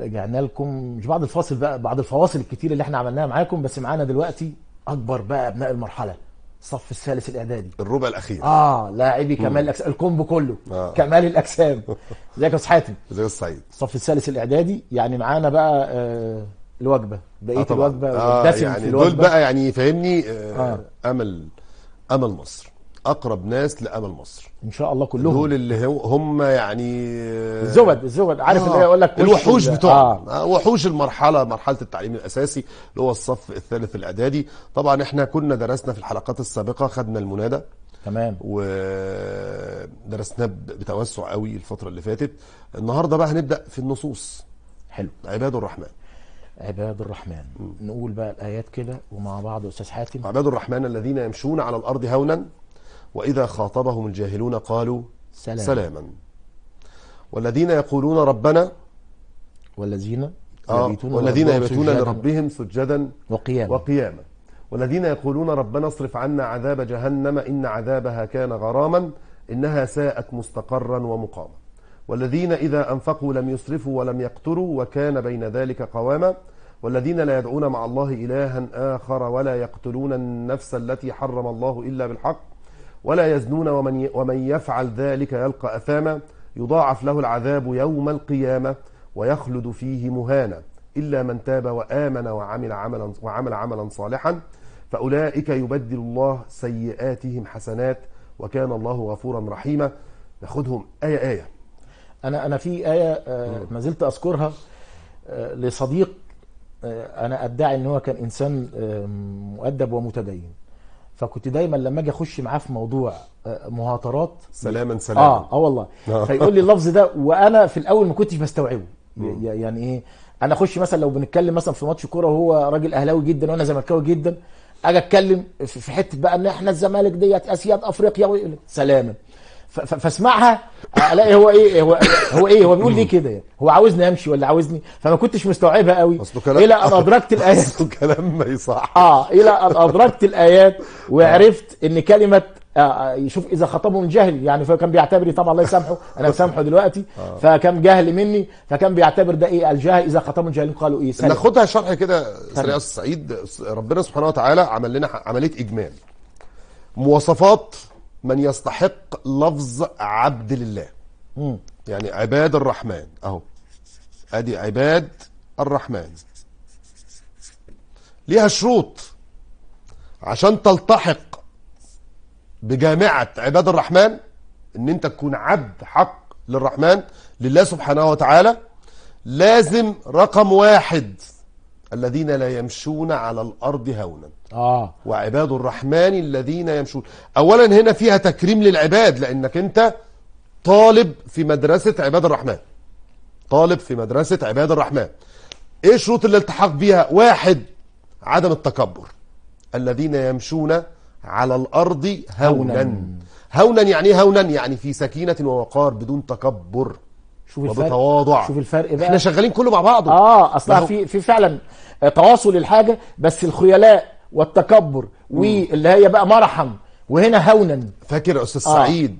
رجعنا لكم مش بعد الفاصل بقى بعد الفواصل الكتير اللي احنا عملناها معاكم بس معانا دلوقتي اكبر بقى ابناء المرحله الصف الثالث الاعدادي الربع الاخير اه لاعبي كمال الاجسام الكومبو كله آه. كمال الاجسام ازيك يا استاذ حاتم ازيك يا السعيد الصف الثالث الاعدادي يعني معانا بقى آه الوجبه بقيه آه الوجبه آه يعني في الوجبه دول بقى يعني فاهمني آه, آه. امل امل مصر اقرب ناس لامل مصر ان شاء الله كلهم دول اللي هم يعني الزبد الزبد عارف آه اللي اقول لك الوحوش بتوع آه. آه. وحوش المرحله مرحله التعليم الاساسي اللي هو الصف الثالث الاعدادي طبعا احنا كنا درسنا في الحلقات السابقه خدنا المنادى تمام ودرسناه بتوسع قوي الفتره اللي فاتت النهارده بقى هنبدا في النصوص حلو عباد الرحمن عباد الرحمن م. نقول بقى الايات كده ومع بعض استاذ حاتم عباد الرحمن الذين يمشون على الارض هونا وإذا خاطبهم الجاهلون قالوا سلام. سلاما والذين يقولون ربنا والذين آه، يبيتون, والذين يبيتون لربهم سجدا وقياما, وقياما والذين يقولون ربنا اصرف عنا عذاب جهنم إن عذابها كان غراما إنها ساءت مستقرا ومقاما والذين إذا أنفقوا لم يسرفوا ولم يقتروا وكان بين ذلك قواما والذين لا يدعون مع الله إلها آخر ولا يقتلون النفس التي حرم الله إلا بالحق ولا يزنون ومن ومن يفعل ذلك يلقى أثاما يضاعف له العذاب يوم القيامة ويخلد فيه مهانا إلا من تاب وآمن وعمل عملا وعمل عملا صالحا فأولئك يبدل الله سيئاتهم حسنات وكان الله غفورا رحيما ناخذهم آية آية أنا أنا في آية آه، ما زلت أذكرها آه، لصديق آه، أنا أدعي أن هو كان إنسان مؤدب ومتدين فكنت دايما لما اجي اخش معاه في موضوع آه، مهاترات سلاما آه، سلاما اه اه والله فيقول لي اللفظ ده وانا في الاول ما كنتش بستوعبه يعني ايه انا اخش مثلا لو بنتكلم مثلا في ماتش كوره وهو راجل اهلاوي جدا وانا زملكاوي جدا اجي اتكلم في حته بقى ان احنا الزمالك ديت اسياد افريقيا سلاما فاسمعها الاقي آه، هو ايه هو إيه، هو ايه هو بيقول ليه كده يعني هو عاوزني امشي ولا عاوزني فما كنتش مستوعبها قوي اصله كلام الى ان ادركت الايات اصله كلام ما يصح اه الى ان ادركت الايات وعرفت آه. ان كلمه يشوف آه، اذا خطبه من جهل يعني فكان بيعتبر طبعا الله يسامحه انا مسامحه دلوقتي فكان جهل مني فكان بيعتبر ده ايه الجهل اذا خطبه من جهل قالوا ايه ناخدها شرح كده سريع سعيد ربنا سبحانه وتعالى عمل لنا عمليه اجمال مواصفات من يستحق لفظ عبد لله يعني عباد الرحمن اهو ادي عباد الرحمن ليها شروط عشان تلتحق بجامعة عباد الرحمن ان انت تكون عبد حق للرحمن لله سبحانه وتعالى لازم رقم واحد الذين لا يمشون على الارض هونا آه. وعباد الرحمن الذين يمشون أولا هنا فيها تكريم للعباد لأنك أنت طالب في مدرسة عباد الرحمن طالب في مدرسة عباد الرحمن إيه شروط الالتحاق بيها واحد عدم التكبر الذين يمشون على الأرض هونا هونا يعني هونا يعني في سكينة ووقار بدون تكبر شوف الفرق شوف الفرق بقى احنا شغالين كله مع بعضه اه اصلا في في فعلا تواصل الحاجه بس الخيلاء والتكبر واللي هي بقى مرحم وهنا هونا فاكر يا استاذ آه. سعيد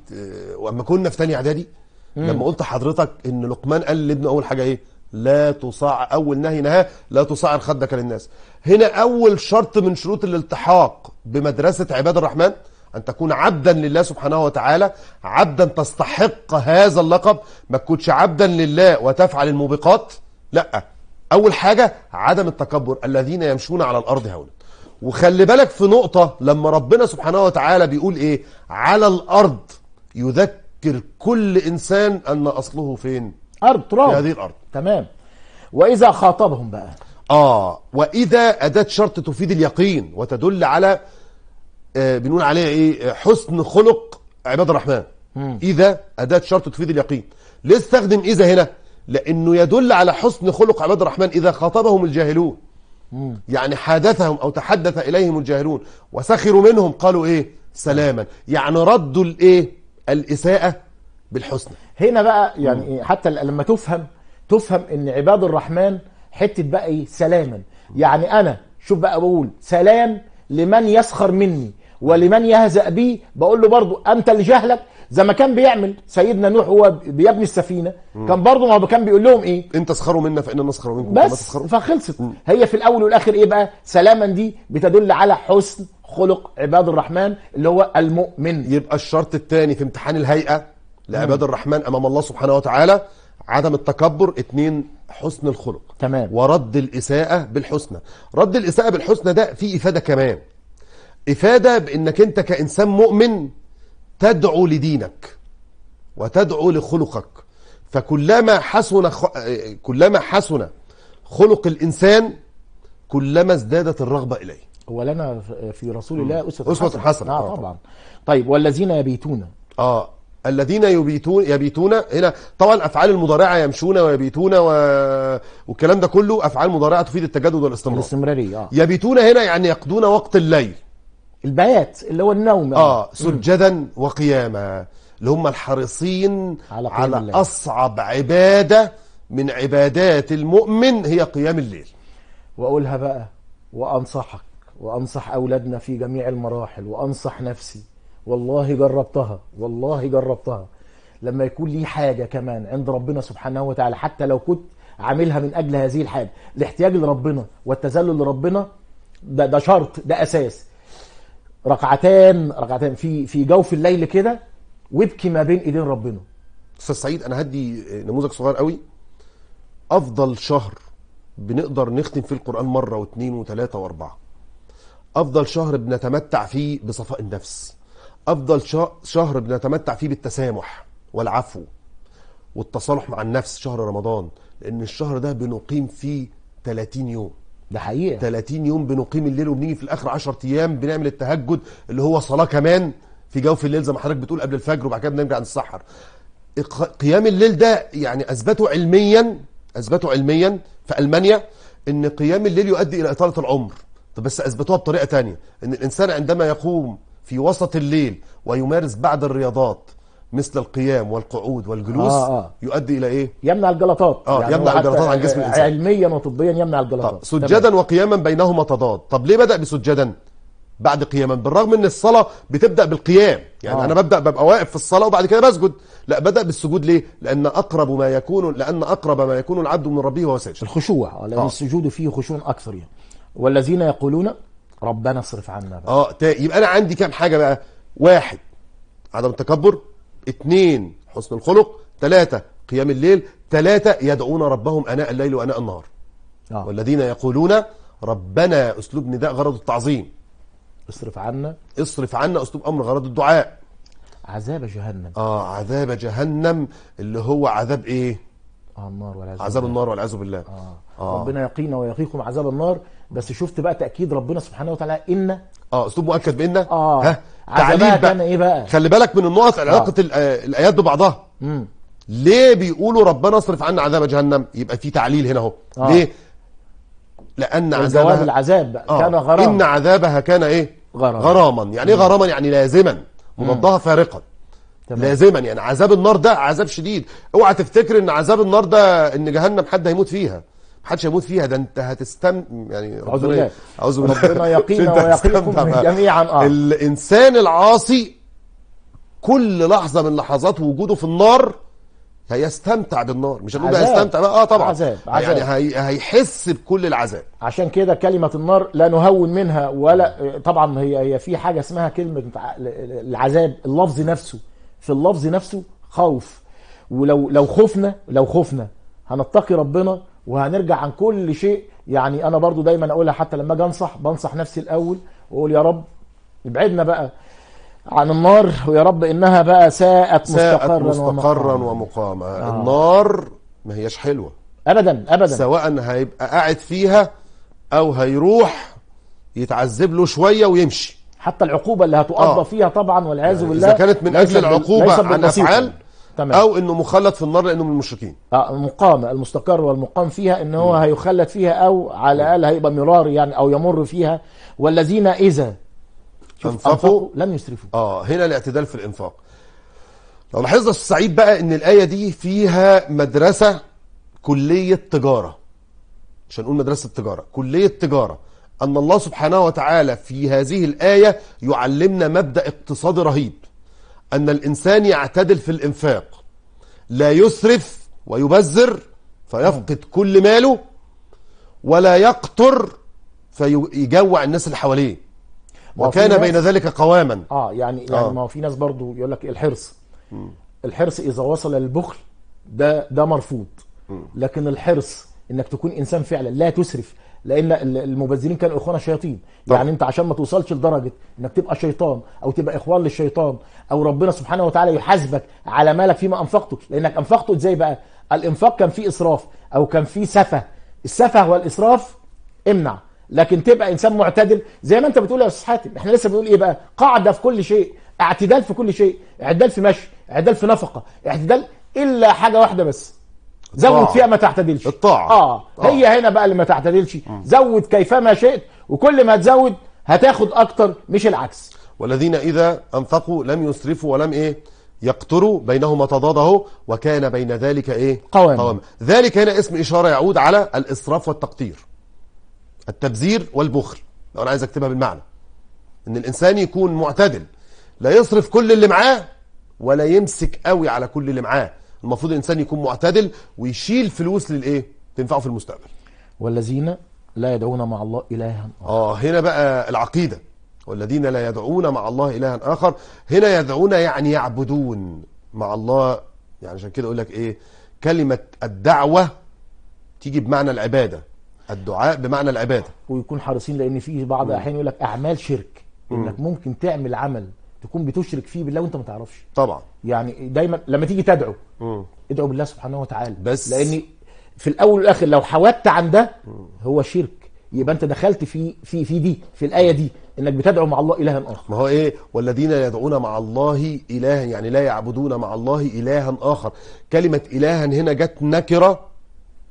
لما آه، كنا في ثانيه اعدادي لما قلت لحضرتك ان لقمان قال لابنه اول حاجه ايه لا تصاع اول نهي نهاه لا تصعر خدك للناس هنا اول شرط من شروط الالتحاق بمدرسه عباد الرحمن ان تكون عبدا لله سبحانه وتعالى عبدا تستحق هذا اللقب ما تكونش عبدا لله وتفعل الموبقات لا اول حاجه عدم التكبر الذين يمشون على الارض هونا وخلي بالك في نقطة لما ربنا سبحانه وتعالى بيقول ايه على الارض يذكر كل انسان ان اصله فين ارض تراب في هذه الارض تمام واذا خاطبهم بقى اه واذا اداة شرط تفيد اليقين وتدل على آه بنقول عليها ايه حسن خلق عباد الرحمن مم. اذا اداة شرط تفيد اليقين ليه استخدم اذا هنا لانه يدل على حسن خلق عباد الرحمن اذا خاطبهم الجاهلون يعني حادثهم أو تحدث إليهم الجاهلون وسخروا منهم قالوا إيه سلاما يعني ردوا الإيه الإساءة بالحسنى هنا بقى يعني إيه؟ حتى لما تفهم تفهم ان عباد الرحمن حته بقى ايه سلاما يعني انا شوف بقى بقول سلام لمن يسخر مني ولمن يهزأ بي بقول له برضو أنت لجهلك زي ما كان بيعمل سيدنا نوح هو بيبني السفينه مم. كان برضه ما هو كان بيقول لهم ايه ان تسخروا منا فاننا نسخر منكم بس فخلصت مم. هي في الاول والاخر ايه بقى سلاما دي بتدل على حسن خلق عباد الرحمن اللي هو المؤمن يبقى الشرط الثاني في امتحان الهيئه لعباد الرحمن امام الله سبحانه وتعالى عدم التكبر اتنين حسن الخلق تمام ورد الاساءه بالحسنى رد الاساءه بالحسنى ده فيه افاده كمان افاده بانك انت كانسان مؤمن تدعو لدينك وتدعو لخلقك فكلما حسن كلما حسن خلق الانسان كلما ازدادت الرغبه اليه ولنا في رسول الله اسوه اسوه حسنه نعم، آه طبعا طيب والذين يبيتون اه الذين يبيتون يبيتون هنا طبعا افعال المضارعه يمشون ويبيتون و... والكلام ده كله افعال مضارعه تفيد التجدد والاستمرار الاستمراريه اه يبيتون هنا يعني يقضون وقت الليل البيات اللي هو النوم يعني. اه سجدا وقياما اللي هم الحريصين على, على الله. أصعب عبادة من عبادات المؤمن هي قيام الليل وأقولها بقى وأنصحك وأنصح أولادنا في جميع المراحل وأنصح نفسي والله جربتها والله جربتها لما يكون لي حاجة كمان عند ربنا سبحانه وتعالى حتى لو كنت عاملها من أجل هذه الحاجة الاحتياج لربنا والتذلل لربنا ده, ده شرط ده أساس ركعتان ركعتان في في جوف الليل كده وابكي ما بين ايدين ربنا استاذ سعيد انا هدي نموذج صغير قوي افضل شهر بنقدر نختم فيه القران مره واثنين وثلاثه واربعه افضل شهر بنتمتع فيه بصفاء النفس افضل شهر بنتمتع فيه بالتسامح والعفو والتصالح مع النفس شهر رمضان لان الشهر ده بنقيم فيه 30 يوم ده حقيقه 30 يوم بنقيم الليل وبنيجي في الاخر 10 ايام بنعمل التهجد اللي هو صلاه كمان في جوف الليل زي ما حضرتك بتقول قبل الفجر وبعد كده بنرجع نتسحر قيام الليل ده يعني اثبته علميا اثبته علميا في المانيا ان قيام الليل يؤدي الى اطاله العمر طب بس اثبتوها بطريقه ثانيه ان الانسان عندما يقوم في وسط الليل ويمارس بعض الرياضات مثل القيام والقعود والجلوس آه آه. يؤدي الى ايه يمنع الجلطات آه يعني يمنع الجلطات عن جسم الانسان علميا وطبيا يمنع الجلطات طب سجدا تمام. وقياما بينهما تضاد طب ليه بدا بسجدا بعد قياما بالرغم ان الصلاه بتبدا بالقيام يعني آه. انا ببدا ببقى واقف في الصلاه وبعد كده بسجد لا بدا بالسجود ليه لان اقرب ما يكون لان اقرب ما يكون العبد من ربه وهو ساجد الخشوع آه. لان آه. السجود فيه خشوع اكثر يعني والذين يقولون ربنا اصرف عنا بقى. اه يبقى انا عندي كام حاجه بقى واحد عدم التكبر اثنين حسن الخلق ثلاثة قيام الليل ثلاثة يدعون ربهم أناء الليل وأناء النهار آه. والذين يقولون ربنا أسلوب نداء غرض التعظيم اصرف عنا اصرف عنا أسلوب أمر غرض الدعاء عذاب جهنم آه عذاب جهنم اللي هو عذاب إيه آه، النار والعزب عذاب النار والعياذ بالله آه. آه. ربنا يقينا ويقيكم عذاب النار بس شفت بقى تاكيد ربنا سبحانه وتعالى ان اه اسلوب مؤكد بان اه ها تعليل بقى. ايه بقى خلي بالك من النقط علاقه آه. الايات ببعضها امم ليه بيقولوا ربنا اصرف عنا عذاب جهنم يبقى في تعليل هنا اهو آه. ليه لان عذابها جواب العذاب آه. كان غرام ان عذابها كان ايه غراما, غراما. يعني ايه غراما يعني لازما مضادها فارقا تمام. لازما يعني عذاب النار ده عذاب شديد اوعى تفتكر ان عذاب النار ده ان جهنم حد هيموت فيها محدش هيموت فيها ده انت هتستم يعني اعوذ بالله اعوذ بالله ربنا يقينا ويقيكم جميعا آه. الانسان العاصي كل لحظه من لحظات وجوده في النار هيستمتع بالنار مش هنقول هيستمتع بقى اه طبعا عذاب يعني هي... هيحس بكل العذاب عشان كده كلمه النار لا نهون منها ولا طبعا هي هي في حاجه اسمها كلمه العذاب اللفظ نفسه في اللفظ نفسه خوف ولو لو خفنا لو خفنا هنتقي ربنا وهنرجع عن كل شيء يعني انا برضو دايما اقولها حتى لما اجي انصح بنصح نفسي الاول واقول يا رب ابعدنا بقى عن النار ويا رب انها بقى ساءت, مستقرا, ساءت مستقرا, ومقاما, ومقاما. آه. النار ما هياش حلوه ابدا ابدا سواء هيبقى قاعد فيها او هيروح يتعذب له شويه ويمشي حتى العقوبه اللي هتقضى آه. فيها طبعا والعياذ يعني بالله اذا كانت من اجل العقوبه عن افعال تمام. او انه مخلد في النار لانه من المشركين اه المقام المستقر والمقام فيها ان هو هيخلد فيها او على الاقل هيبقى مرار يعني او يمر فيها والذين اذا انفقوا, أنفقوا لم يسرفوا اه هنا الاعتدال في الانفاق لو لاحظنا السعيد بقى ان الايه دي فيها مدرسه كليه تجاره مش هنقول مدرسه تجاره كليه تجاره أن الله سبحانه وتعالى في هذه الآية يعلمنا مبدأ اقتصادي رهيب أن الإنسان يعتدل في الإنفاق لا يسرف ويبذر فيفقد كل ماله ولا يقتر فيجوع الناس اللي حواليه وكان بين ذلك قواما اه يعني يعني آه. ما في ناس برضو يقول لك الحرص م. الحرص اذا وصل للبخل ده ده مرفوض م. لكن الحرص انك تكون انسان فعلا لا تسرف لان المبذرين كانوا اخوانا شياطين يعني انت عشان ما توصلش لدرجه انك تبقى شيطان او تبقى اخوان للشيطان او ربنا سبحانه وتعالى يحاسبك على مالك فيما انفقته لانك انفقته ازاي بقى الانفاق كان فيه اسراف او كان فيه سفه السفه والاسراف امنع لكن تبقى انسان معتدل زي ما انت بتقول يا استاذ حاتم احنا لسه بنقول ايه بقى قاعده في كل شيء اعتدال في كل شيء اعتدال في مشي اعتدال في نفقه اعتدال الا حاجه واحده بس زود فيها ما تعتدلش الطاعه اه هي هنا بقى اللي ما تعتدلش آه. زود كيفما شئت وكل ما تزود هتاخد اكتر مش العكس والذين اذا انفقوا لم يسرفوا ولم ايه يقتروا بينهما تضاد اهو وكان بين ذلك ايه قوام. قوام ذلك هنا اسم اشاره يعود على الاسراف والتقتير التبذير والبخل لو انا عايز اكتبها بالمعنى ان الانسان يكون معتدل لا يصرف كل اللي معاه ولا يمسك قوي على كل اللي معاه المفروض الانسان يكون معتدل ويشيل فلوس للايه تنفعه في المستقبل والذين لا يدعون مع الله الها آخر. اه هنا بقى العقيده والذين لا يدعون مع الله الها اخر هنا يدعون يعني يعبدون مع الله يعني عشان كده اقول لك ايه كلمه الدعوه تيجي بمعنى العباده الدعاء بمعنى العباده ويكون حريصين لان في بعض الاحيان يقول لك اعمال شرك انك ممكن تعمل عمل تكون بتشرك فيه بالله وانت ما تعرفش طبعا يعني دايما لما تيجي تدعو م. ادعو بالله سبحانه وتعالى بس لان في الاول والاخر لو حودت عن ده هو شرك يبقى انت دخلت في في في دي في الايه دي انك بتدعو مع الله الها اخر ما هو ايه والذين يدعون مع الله الها يعني لا يعبدون مع الله الها اخر كلمه الها هنا جت نكره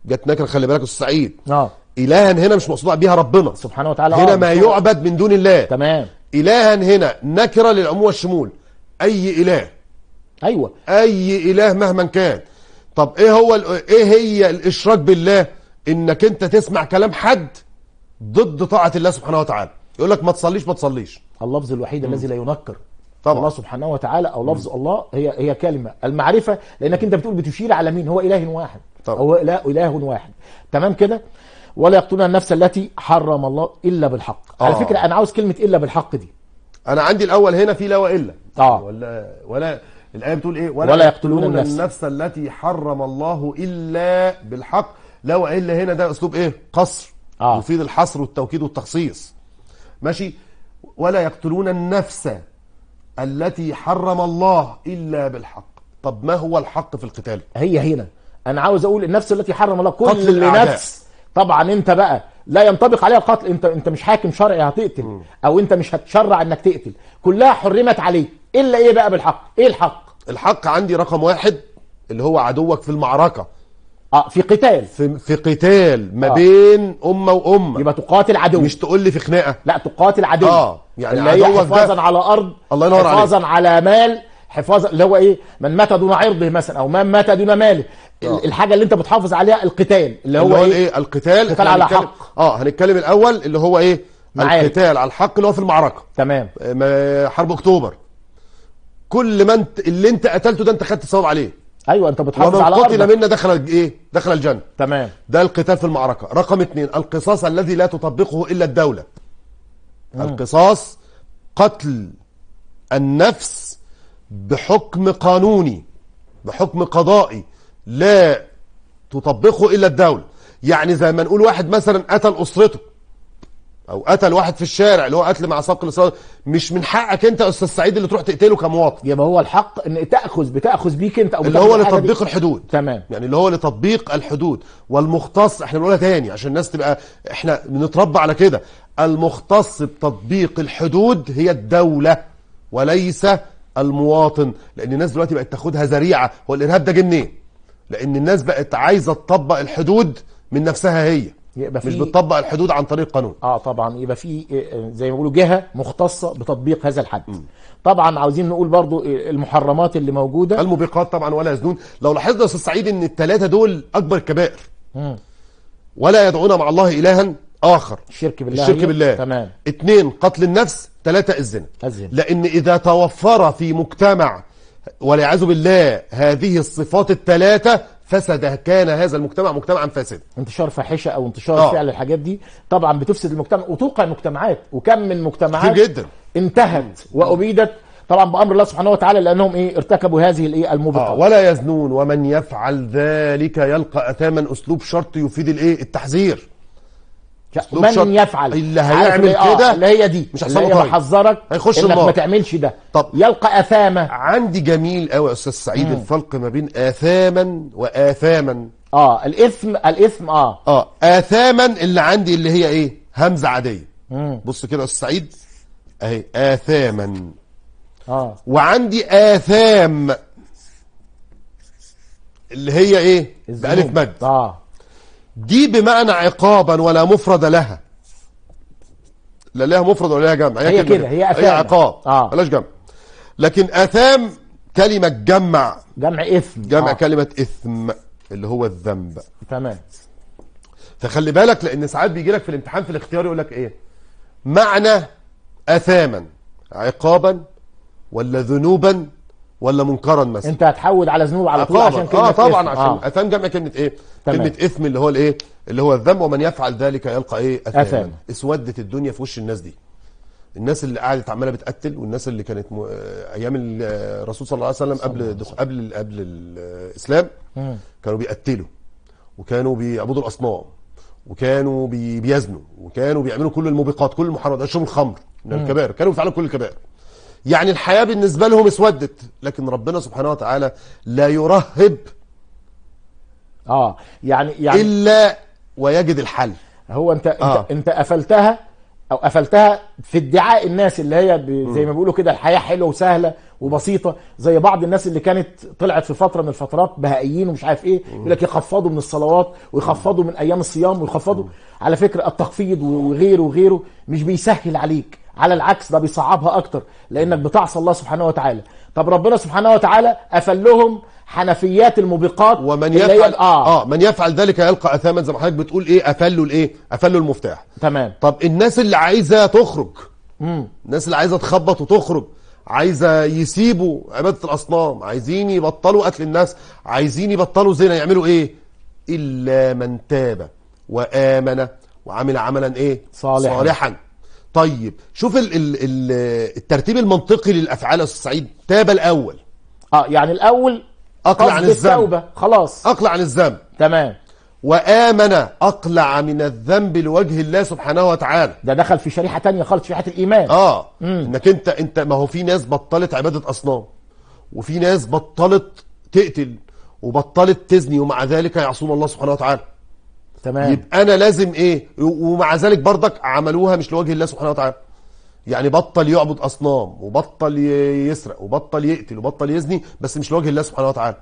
جت نكره خلي بالك استاذ سعيد اه الها هنا مش مقصود بيها ربنا سبحانه وتعالى هنا آه، ما يعبد من دون الله تمام إلها هنا نكرة للعموم والشمول أي إله أيوة أي إله مهما كان طب إيه هو إيه هي الإشراك بالله إنك أنت تسمع كلام حد ضد طاعة الله سبحانه وتعالى يقول لك ما تصليش ما تصليش اللفظ الوحيد الذي لا ينكر طبعا الله سبحانه وتعالى او لفظ الله هي هي كلمه المعرفه لانك انت بتقول بتشير على مين هو اله واحد طبعا هو لا اله واحد تمام كده ولا يقتلون النفس التي حرم الله الا بالحق آه. على فكره انا عاوز كلمه الا بالحق دي انا عندي الاول هنا في لا والا اه ولا ولا الايه بتقول ايه ولا, ولا يقتلون النفس. النفس التي حرم الله الا بالحق لا والا هنا ده اسلوب ايه قصر آه. يفيد الحصر والتوكيد والتخصيص ماشي ولا يقتلون النفس التي حرم الله الا بالحق طب ما هو الحق في القتال هي هنا انا عاوز اقول النفس التي حرم الله كل نفس طبعا انت بقى لا ينطبق عليها القتل انت انت مش حاكم شرعي هتقتل او انت مش هتشرع انك تقتل كلها حرمت عليك الا ايه بقى بالحق ايه الحق الحق عندي رقم واحد اللي هو عدوك في المعركه اه في قتال في, في قتال ما آه. بين امه وامه يبقى تقاتل عدو مش تقول لي في خناقه لا تقاتل عدو اه يعني اللي عدوك حفاظا على ارض الله ينور عليك حفاظا على مال حفاظا اللي هو ايه من مات دون عرضه مثلا او من مات دون ماله أوه. الحاجه اللي انت بتحافظ عليها القتال اللي هو, اللي هو ايه, إيه؟ القتال القتال على حق اه هنتكلم الاول اللي هو ايه معارك. القتال على الحق اللي هو في المعركه تمام آه، حرب اكتوبر كل ما انت اللي انت قتلته ده انت خدت ثواب عليه ايوه انت بتحافظ على قتل منا دخل ايه دخل الجنه تمام ده القتال في المعركه رقم اثنين القصاص الذي لا تطبقه الا الدوله مم. القصاص قتل النفس بحكم قانوني بحكم قضائي لا تطبقه إلا الدولة يعني زي ما نقول واحد مثلا قتل أسرته أو قتل واحد في الشارع اللي هو قتل مع سبق الاصطدام مش من حقك أنت يا أستاذ سعيد اللي تروح تقتله كمواطن يبقى هو الحق إن تأخذ بتأخذ بيك أنت أو اللي هو لتطبيق الحدود تمام يعني اللي هو لتطبيق الحدود والمختص إحنا بنقولها تاني عشان الناس تبقى إحنا بنتربى على كده المختص بتطبيق الحدود هي الدولة وليس المواطن لان الناس دلوقتي بقت تاخدها ذريعه هو الارهاب ده جه منين؟ لان الناس بقت عايزه تطبق الحدود من نفسها هي يبقى مش بتطبق الحدود عن طريق قانون اه طبعا يبقى في آه، آه، زي ما بيقولوا جهه مختصه بتطبيق هذا الحد م. طبعا عاوزين نقول برضو آه، المحرمات اللي موجوده الموبقات طبعا ولا يزنون لو لاحظنا يا استاذ سعيد ان الثلاثه دول اكبر الكبائر ولا يدعون مع الله الها آخر الشرك بالله الشرك بالله تمام اثنين قتل النفس ثلاثة الزنا الزنا لأن إذا توفر في مجتمع والعياذ بالله هذه الصفات الثلاثة فسد كان هذا المجتمع مجتمعا فاسدا انتشار فاحشه او انتشار آه. فعل الحاجات دي طبعا بتفسد المجتمع وتوقع مجتمعات وكم من مجتمعات كتير جدا انتهت وابيدت طبعا بامر الله سبحانه وتعالى لانهم ايه ارتكبوا هذه الايه المبطله آه ولا يزنون ومن يفعل ذلك يلقى اثاما اسلوب شرط يفيد الايه التحذير من يفعل اللي هيعمل آه، كده اللي هي دي مش هيحصل له حذرك هيخش انك النار. ما تعملش ده طب يلقى اثامه عندي جميل قوي يا استاذ سعيد مم. الفرق ما بين اثاما واثاما اه الاثم الاثم اه اه اثاما اللي عندي اللي هي ايه همزه عاديه مم. بص كده يا استاذ سعيد اهي اثاما اه وعندي اثام اللي هي ايه بألف مد اه دي بمعنى عقابا ولا مفرد لها لا لها مفرد ولا لها جمع هي, هي كده هي أثام هي عقاب آه. بلاش جمع لكن أثام كلمة جمع جمع إثم جمع آه. كلمة إثم اللي هو الذنب تمام فخلي بالك لأن ساعات بيجي لك في الامتحان في الاختيار يقول لك إيه معنى أثاما عقابا ولا ذنوبا ولا منكرا مثلا انت هتحود على ذنوب على طول عشان كلمه اه طبعا إثم. عشان آه. اثام جمع كلمه ايه تمام. كلمه اثم اللي هو الايه اللي هو الذنب ومن يفعل ذلك يلقى ايه اثاما أثام. اسودت الدنيا في وش الناس دي الناس اللي قعدت عماله بتقتل والناس اللي كانت مو... آه، ايام آه، الرسول صلى الله عليه وسلم قبل دخ... قبل ال... قبل آه، الاسلام كانوا بيقتلوا وكانوا بيعبدوا الاصنام وكانوا بي... بيزنوا وكانوا بيعملوا كل الموبقات كل المحرمات يشربوا الخمر من الكبائر كانوا بيفعلوا كل الكبائر يعني الحياة بالنسبة لهم اسودت لكن ربنا سبحانه وتعالى لا يرهب اه يعني يعني إلا ويجد الحل هو انت آه. انت, انت قفلتها او قفلتها في ادعاء الناس اللي هي زي ما بيقولوا كده الحياه حلوه وسهله وبسيطه زي بعض الناس اللي كانت طلعت في فتره من الفترات بهائيين ومش عارف ايه يقول لك يخفضوا من الصلوات ويخفضوا من ايام الصيام ويخفضوا على فكره التخفيض وغيره وغيره مش بيسهل عليك على العكس ده بيصعبها اكتر لانك بتعصى الله سبحانه وتعالى طب ربنا سبحانه وتعالى قفل لهم حنفيات الموبقات ومن يفعل آه. اه من يفعل ذلك يلقى اثاما زي ما حضرتك بتقول ايه قفل له الايه قفل له المفتاح تمام طب الناس اللي عايزه تخرج امم الناس اللي عايزه تخبط وتخرج عايزه يسيبوا عباده الاصنام عايزين يبطلوا قتل الناس عايزين يبطلوا زنا يعملوا ايه الا من تاب وامن وعمل عملا ايه صالحا, صالحا. طيب شوف الـ الـ الـ الترتيب المنطقي للافعال يا استاذ سعيد تاب الاول اه يعني الاول اقلع عن الذنب خلاص اقلع عن الذنب تمام وامن اقلع من الذنب لوجه الله سبحانه وتعالى ده دخل في شريحه تانية خالص شريحه الايمان اه مم. انك انت انت ما هو في ناس بطلت عباده اصنام وفي ناس بطلت تقتل وبطلت تزني ومع ذلك يعصون الله سبحانه وتعالى تمام يبقى انا لازم ايه ومع ذلك برضك عملوها مش لوجه الله سبحانه وتعالى يعني بطل يعبد اصنام وبطل يسرق وبطل يقتل وبطل يزني بس مش لوجه الله سبحانه وتعالى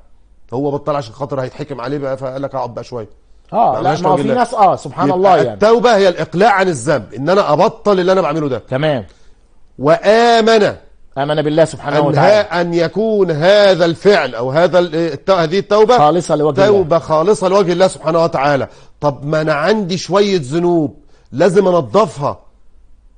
هو بطل عشان خاطر هيتحكم عليه بقى فقال لك اقعد بقى شويه اه لا ما في الله. ناس اه سبحان الله يعني التوبه هي الاقلاع عن الذنب ان انا ابطل اللي انا بعمله ده تمام وامن آمن بالله سبحانه وتعالى أن يكون هذا الفعل أو هذا هذه التوبة خالصة لوجه الله توبة خالصة لوجه الله سبحانه وتعالى طب ما أنا عندي شوية ذنوب لازم أنظفها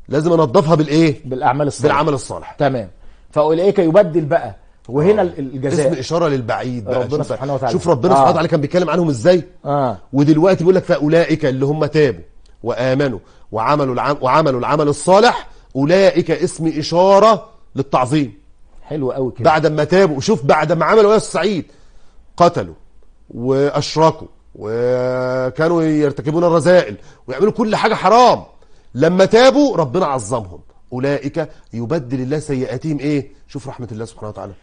لازم أنظفها بالإيه؟ بالأعمال الصالحة بالعمل الصالح تمام فأولئك يبدل بقى وهنا آه. الجزاء اسم إشارة للبعيد بقى ربنا سبحانه وتعالى شوف ربنا سبحانه وتعالى آه. كان بيتكلم عنهم إزاي آه. ودلوقتي بيقول لك فأولئك اللي هم تابوا وآمنوا وعملوا العم وعملوا العمل الصالح أولئك اسم إشارة للتعظيم حلو قوي كده بعد ما تابوا شوف بعد ما عملوا ايه سعيد قتلوا واشركوا وكانوا يرتكبون الرذائل ويعملوا كل حاجه حرام لما تابوا ربنا عظمهم اولئك يبدل الله سيئاتهم ايه شوف رحمه الله سبحانه وتعالى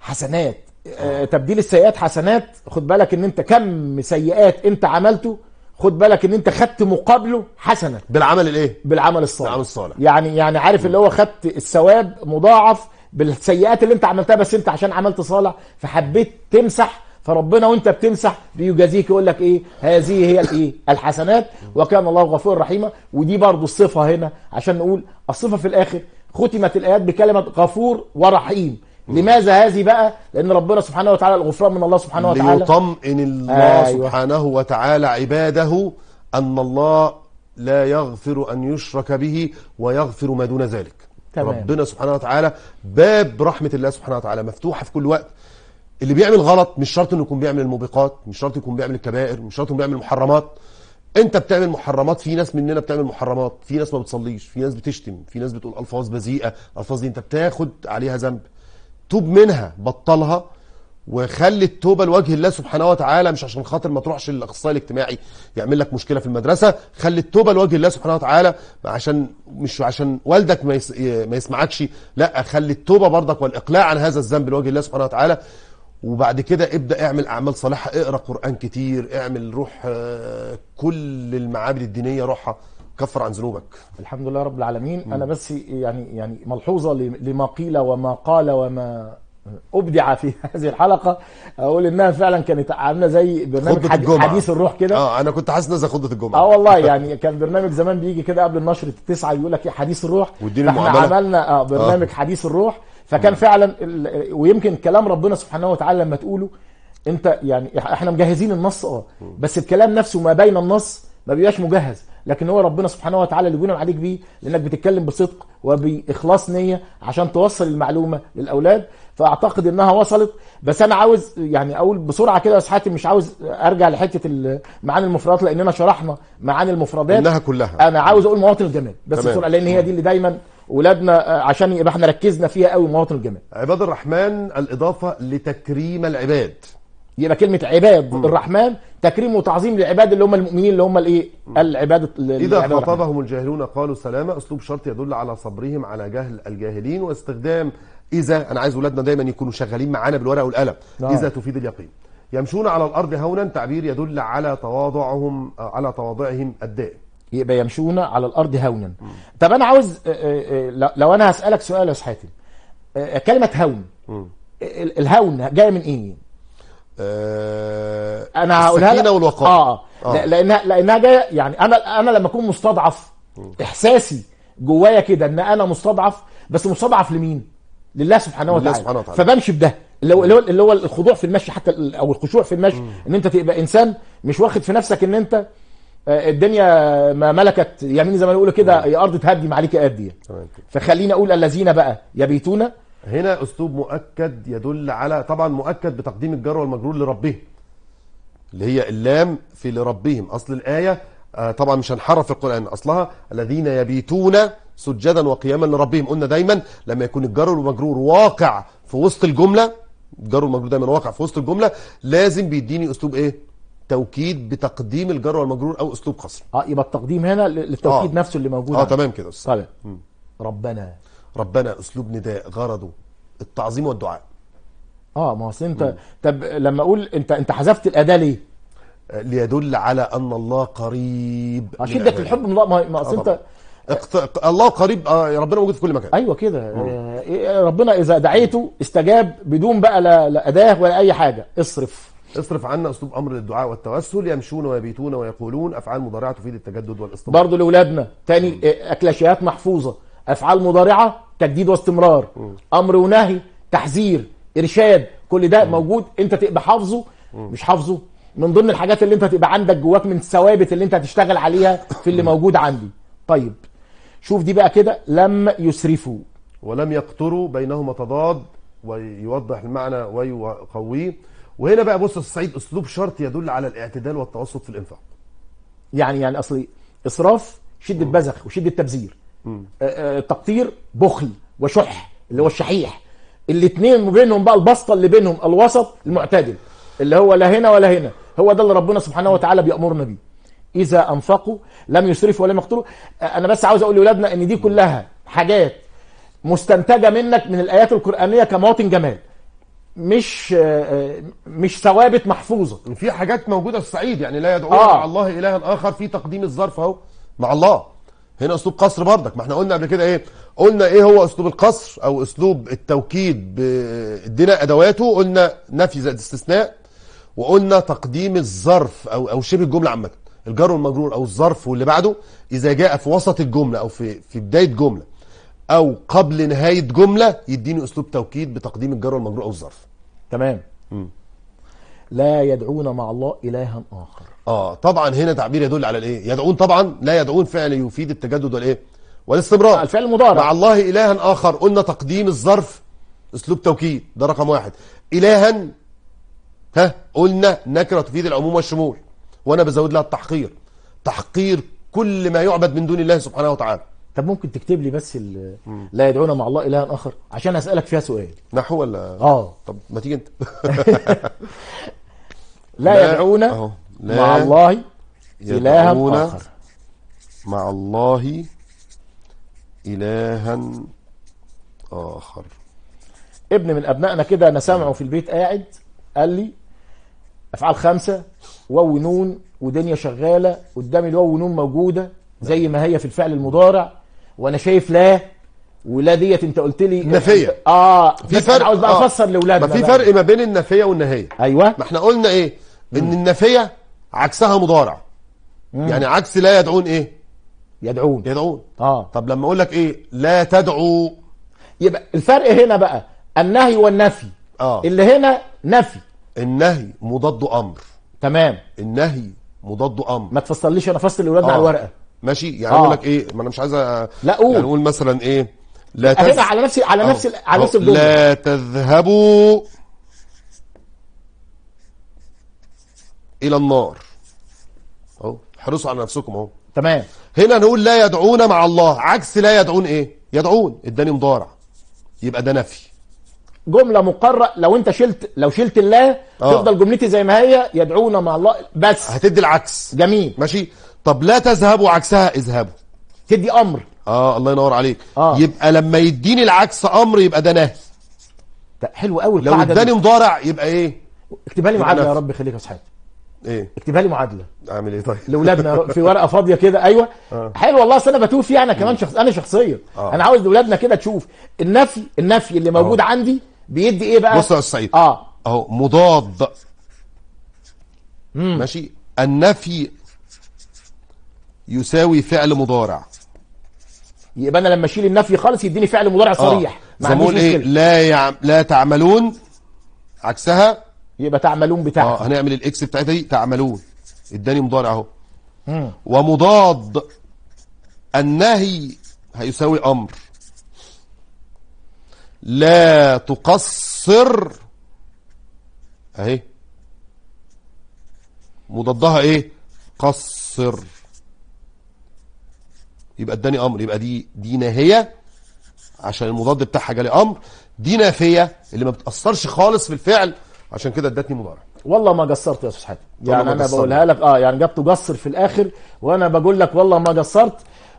حسنات آه، تبديل السيئات حسنات خد بالك ان انت كم سيئات انت عملته خد بالك ان انت خدت مقابله حسنه بالعمل الايه بالعمل الصالح بالعمل الصالح يعني يعني عارف اللي هو خدت الثواب مضاعف بالسيئات اللي انت عملتها بس انت عشان عملت صالح فحبيت تمسح فربنا وانت بتمسح بيجازيك يقول لك ايه هذه هي الايه الحسنات وكان الله غفورا رحيما ودي برضه الصفه هنا عشان نقول الصفه في الاخر ختمت الايات بكلمه غفور ورحيم لماذا هذه بقى لان ربنا سبحانه وتعالى الغفران من الله سبحانه وتعالى ليطمئن الله أيوة. سبحانه وتعالى عباده ان الله لا يغفر ان يشرك به ويغفر ما دون ذلك تمام. ربنا سبحانه وتعالى باب رحمه الله سبحانه وتعالى مفتوحه في كل وقت اللي بيعمل غلط مش شرط انه يكون بيعمل الموبقات مش شرط يكون بيعمل الكبائر مش شرط يكون بيعمل المحرمات انت بتعمل محرمات في ناس مننا بتعمل محرمات في ناس ما بتصليش في ناس بتشتم في ناس بتقول الفاظ بذيئه الفاظ دي انت بتاخد عليها ذنب توب منها بطلها وخلي التوبه لوجه الله سبحانه وتعالى مش عشان خاطر ما تروحش للاخصائي الاجتماعي يعمل لك مشكله في المدرسه خلي التوبه لوجه الله سبحانه وتعالى عشان مش عشان والدك ما, ما يسمعكش لا خلي التوبه برضك والاقلاع عن هذا الذنب لوجه الله سبحانه وتعالى وبعد كده ابدا اعمل اعمال صالحه اقرا قران كتير اعمل روح آه، كل المعابد الدينيه روحها كفر عن ذنوبك الحمد لله رب العالمين م. انا بس يعني يعني ملحوظه لما قيل وما قال وما ابدع في هذه الحلقه اقول انها فعلا كانت عامله زي برنامج حد... حديث الروح كده اه انا كنت حاسس انها خطبه الجمعه اه والله يعني كان برنامج زمان بيجي كده قبل النشر التسعه يقول لك إيه، حديث الروح احنا عملنا آه, آه. برنامج آه. حديث الروح فكان م. فعلا ويمكن كلام ربنا سبحانه وتعالى لما تقوله انت يعني احنا مجهزين النص اه بس الكلام نفسه ما بين النص ما بيبقاش مجهز لكن هو ربنا سبحانه وتعالى اللي بينعم عليك بيه لانك بتتكلم بصدق وباخلاص نيه عشان توصل المعلومه للاولاد فاعتقد انها وصلت بس انا عاوز يعني اقول بسرعه كده يا حاتم مش عاوز ارجع لحته معاني المفردات لاننا شرحنا معاني المفردات كلها كلها انا عاوز اقول مواطن الجمال بس بسرعه لان هي دي اللي دايما ولادنا آه، عشان يبقى احنا ركزنا فيها قوي مواطن الجمال عباد الرحمن الاضافه لتكريم العباد يبقى كلمه عباد م. الرحمن تكريم وتعظيم للعباد اللي هم المؤمنين اللي هم الايه العباده اذا خاطبهم الجاهلون قالوا سلامه اسلوب شرط يدل على صبرهم على جهل الجاهلين واستخدام اذا انا عايز اولادنا دايما يكونوا شغالين معانا بالورقه والقلم نعم. اذا تفيد اليقين يمشون على الارض هونا تعبير يدل على تواضعهم آه، على تواضعهم الدائم يبقى يمشون على الارض هونا م. طب انا عاوز آه، آه، لو انا هسالك سؤال يا حاتم كلمه هون م. الهون جايه من ايه آه انا هقولها لك والوقار اه, آه. لانها لانها جايه يعني انا انا لما اكون مستضعف احساسي جوايا كده ان انا مستضعف بس مستضعف لمين؟ لله سبحانه وتعالى, سبحانه وتعالى. فبمشي بده اللي هو اللي هو الخضوع في المشي حتى او الخشوع في المشي ان انت تبقى انسان مش واخد في نفسك ان انت آه، الدنيا ما ملكت يمين زي ما بيقولوا كده يا ارض تهدي تهدم عليك اديه فخليني اقول الذين بقى يبيتون هنا اسلوب مؤكد يدل على طبعا مؤكد بتقديم الجار والمجرور لربهم اللي هي اللام في لربهم اصل الايه آه، طبعا مش هنحرف في القران اصلها الذين يبيتون سجدا وقياما لربهم قلنا دايما لما يكون الجار والمجرور واقع في وسط الجمله الجار والمجرور دايما واقع في وسط الجمله لازم بيديني اسلوب ايه توكيد بتقديم الجر والمجرور او اسلوب قصر اه يبقى التقديم هنا للتوكيد آه. نفسه اللي موجود اه تمام كده استاذ طيب. ربنا ربنا اسلوب نداء غرضه التعظيم والدعاء اه ما اصل انت طب لما اقول انت انت حذفت الاداه ليه؟ آه، ليدل على ان الله قريب عشان ده الحب من الله ما اصل آه، انت اقت... الله قريب آه ربنا موجود في كل مكان ايوه كده آه، إيه، ربنا اذا دعيته استجاب بدون بقى لا, لا اداه ولا اي حاجه اصرف اصرف عنا اسلوب امر للدعاء والتوسل يمشون ويبيتون ويقولون افعال مضارعه تفيد التجدد والاستمرار برضه لاولادنا تاني اكلاشيات محفوظه افعال مضارعه تجديد واستمرار امر ونهي تحذير ارشاد كل ده موجود انت تبقى حافظه مش حافظه من ضمن الحاجات اللي انت هتبقى عندك جواك من الثوابت اللي انت هتشتغل عليها في اللي موجود عندي طيب شوف دي بقى كده لم يسرفوا ولم يقتروا بينهما تضاد ويوضح المعنى ويقويه وهنا بقى بص الصعيد اسلوب شرط يدل على الاعتدال والتوسط في الانفاق يعني يعني اصل اسراف شده بذخ وشده تبذير آه، آه، تقطير بخل وشح اللي هو الشحيح الاثنين بينهم بقى البسطه اللي بينهم الوسط المعتدل اللي هو لا هنا ولا هنا هو ده اللي ربنا سبحانه وتعالى بيامرنا بيه اذا انفقوا لم يسرفوا ولم يقتلوا آه، انا بس عاوز اقول لاولادنا ان دي كلها حاجات مستنتجه منك من الايات القرانيه كمواطن جمال مش مش ثوابت محفوظه في حاجات موجوده في الصعيد يعني لا يدعون آه. مع الله الها اخر في تقديم الظرف اهو مع الله هنا اسلوب قصر برضك ما احنا قلنا قبل كده ايه قلنا ايه هو اسلوب القصر او اسلوب التوكيد ادينا ادواته قلنا نفي زائد استثناء وقلنا تقديم الظرف او او شبه الجمله عامه الجار والمجرور او الظرف واللي بعده اذا جاء في وسط الجمله او في في بدايه جمله او قبل نهايه جمله يديني اسلوب توكيد بتقديم الجار والمجرور او الظرف تمام م. لا يدعون مع الله الها اخر اه طبعا هنا تعبير يدل على الايه يدعون طبعا لا يدعون فعل يفيد التجدد والايه والاستمرار الفعل المضارع مع الله الها اخر قلنا تقديم الظرف اسلوب توكيد ده رقم واحد الها ها قلنا نكره تفيد العموم والشمول وانا بزود لها التحقير تحقير كل ما يعبد من دون الله سبحانه وتعالى طب ممكن تكتب لي بس لا يدعون مع الله الها اخر عشان اسالك فيها سؤال نحو ولا اه طب ما تيجي انت لا, لا يدعون لا مع الله إلها آخر مع الله إلها آخر ابن من أبنائنا كده أنا سامعه في البيت قاعد قال لي أفعال خمسة واو نون ودنيا شغالة قدامي الواو نون موجودة زي ما هي في الفعل المضارع وأنا شايف لا ولا ديت انت قلت لي نفيه اه في فرق عاوز بقى آه. افسر آه. لاولادنا ما في فرق ما بين النفيه والنهيه ايوه ما احنا قلنا ايه ان النفيه عكسها مضارع مم. يعني عكس لا يدعون ايه يدعون يدعون اه طب لما اقول لك ايه لا تدعو يبقى الفرق هنا بقى النهي والنفي اه اللي هنا نفي النهي مضاد امر تمام النهي مضاد امر ما تفصليش انا فصل الاولاد آه. على الورقه ماشي يعني اقول آه. لك ايه ما انا مش عايز أ... لا قول يعني اقول مثلا ايه لا تذ... على نفس على آه. نفس على نفس آه. لا تذهبوا الى النار اهو احرصوا على نفسكم اهو تمام هنا نقول لا يدعون مع الله عكس لا يدعون ايه يدعون اداني مضارع يبقى ده نفي جمله مقرة لو انت شلت لو شلت الله آه. تفضل جملتي زي ما هي يدعون مع الله بس هتدي العكس جميل ماشي طب لا تذهبوا عكسها اذهبوا تدي امر اه الله ينور عليك آه. يبقى لما يديني العكس امر يبقى ده نهي حلو قوي لو اداني مضارع يبقى ايه اكتبها لي معاك يا رب يخليك يا صاحبي ايه اكتبها لي معادله اعمل ايه طيب لاولادنا في ورقه فاضيه كده ايوه آه. حلو والله اصل انا بتوه فيها انا كمان شخص انا شخصيا آه. انا عاوز لاولادنا كده تشوف النفي النفي اللي موجود آه. عندي بيدي ايه بقى بص يا استاذ سعيد اه اهو مضاد مم. ماشي النفي يساوي فعل مضارع يبقى انا لما اشيل النفي خالص يديني فعل مضارع آه. صريح آه. ما عنديش إيه، مشكله ايه لا يعم... لا تعملون عكسها يبقى تعملون بتاعتي اه هنعمل الاكس بتاعتها دي تعملون اداني مضارع اهو ومضاد النهي هيساوي امر لا تقصر اهي مضادها ايه قصر يبقى اداني امر يبقى دي دي ناهيه عشان المضاد بتاعها جالي امر دي نافيه اللي ما بتاثرش خالص في الفعل عشان كده ادتني مباراه والله ما قصرت يا استاذ حاتم يعني انا بقولها لك اه يعني جبت قصر في الاخر وانا بقول لك والله ما قصرت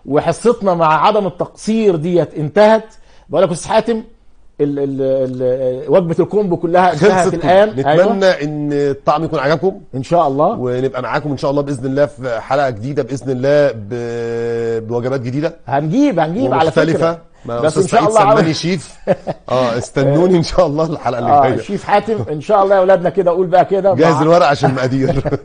وحصتنا مع عدم التقصير ديت انتهت بقول لك استاذ حاتم ال ال وجبه الكومبو كلها انتهت الان أيوة. نتمنى أيوة. ان الطعم يكون عجبكم ان شاء الله ونبقى معاكم ان شاء الله باذن الله في حلقه جديده باذن الله بوجبات جديده هنجيب هنجيب على فكره بس ان شاء الله سلماني شيف اه استنوني ان شاء الله الحلقه اللي آه، جايه آه شيف حاتم ان شاء الله يا اولادنا كده قول بقى كده جاهز الورق عشان المقادير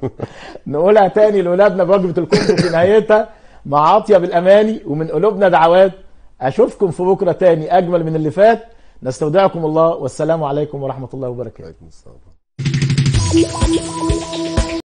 نقولها تاني لاولادنا بوجبه الكومبو في نهايتها مع عطيه بالاماني ومن قلوبنا دعوات اشوفكم في بكره تاني اجمل من اللي فات نستودعكم الله والسلام عليكم ورحمة الله وبركاته. عليكم السلام.